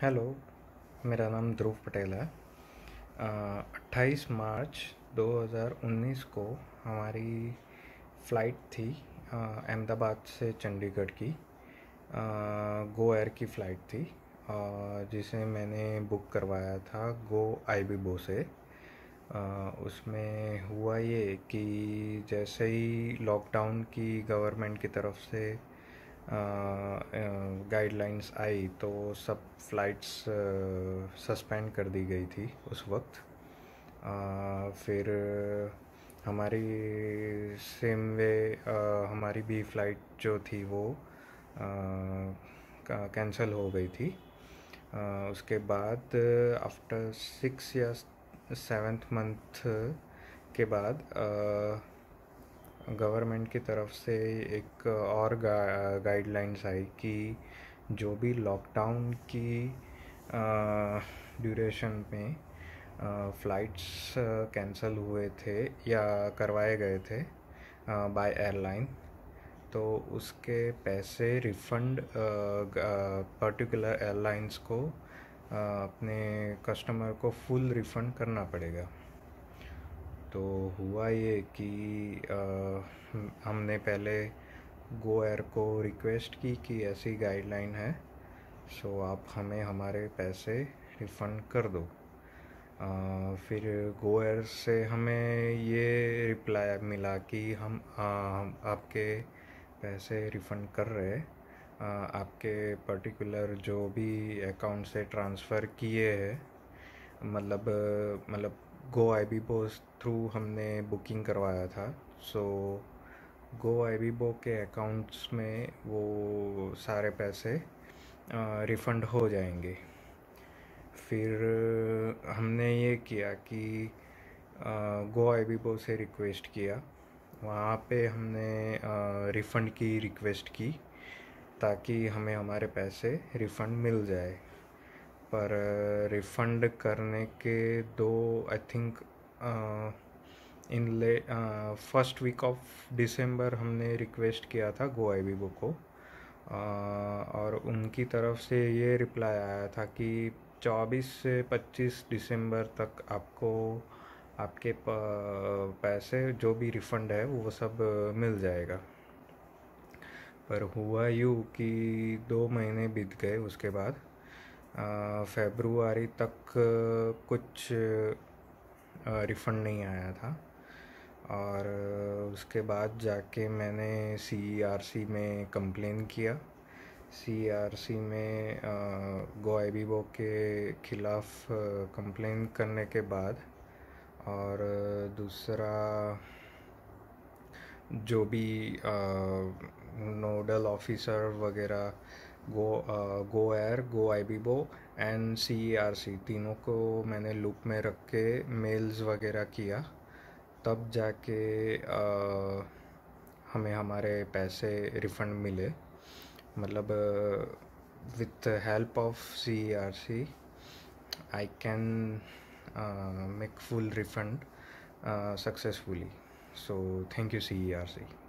hello मेरा नाम ध्रुव पटेल है अट्ठाईस मार्च 2019 को हमारी फ़्लाइट थी अहमदाबाद से चंडीगढ़ की गो एयर की फ़्लाइट थी जिसे मैंने बुक करवाया था गो आई बी बो से उसमें हुआ ये कि जैसे ही लॉकडाउन की गवर्नमेंट की तरफ से गाइडलाइंस आई तो सब फ्लाइट्स सस्पेंड uh, कर दी गई थी उस वक्त आ, फिर uh, हमारी सेम वे uh, हमारी भी फ़्लाइट जो थी वो कैंसिल हो गई थी आ, उसके बाद आफ्टर सिक्स या सेवेंथ मंथ के बाद आ, गवर्नमेंट की तरफ से एक और गा, गाइडलाइंस आई कि जो भी लॉकडाउन की ड्यूरेशन में फ़्लाइट्स कैंसिल हुए थे या करवाए गए थे बाय एयरलाइन तो उसके पैसे रिफ़ंड पर्टिकुलर एयरलाइंस को आ, अपने कस्टमर को फुल रिफ़ंड करना पड़ेगा तो हुआ ये कि आ, हमने पहले गो एयर को रिक्वेस्ट की कि ऐसी गाइडलाइन है सो आप हमें हमारे पैसे रिफ़ंड कर दो आ, फिर गो एयर से हमें ये रिप्लाई मिला कि हम आ, आपके पैसे रिफ़ंड कर रहे आ, आपके पर्टिकुलर जो भी अकाउंट से ट्रांसफ़र किए हैं मतलब मतलब Goibibo through हमने बुकिंग करवाया था सो गो आई बी बो के अकाउंट्स में वो सारे पैसे रिफ़ंड हो जाएंगे फिर हमने ये किया कि गो आई बी बो से रिक्वेस्ट किया वहाँ पे हमने रिफ़ंड की रिक्वेस्ट की ताकि हमें हमारे पैसे रिफ़ंड मिल जाए पर रिफ़ंड करने के दो आई थिंक इन ले फर्स्ट वीक ऑफ दिसंबर हमने रिक्वेस्ट किया था गो आई वीवो को आ, और उनकी तरफ से ये रिप्लाई आया था कि 24 से 25 दिसंबर तक आपको आपके पैसे जो भी रिफ़ंड है वो सब मिल जाएगा पर हुआ यूँ कि दो महीने बीत गए उसके बाद फेबरुआरी तक कुछ रिफ़ंड नहीं आया था और उसके बाद जाके मैंने सी e में कंप्लेन किया सी e में गोएबीबो के ख़िलाफ़ कंप्लेन करने के बाद और दूसरा जो भी नोडल ऑफिसर वगैरह गो Go Air go I bow and C E R सी तीनों को मैंने लूप में रख के मेल्स वगैरह किया तब जाके आ, uh, हमें हमारे पैसे रिफ़ंड मिले मतलब with help of C E R C I can make full refund successfully so thank you C E R C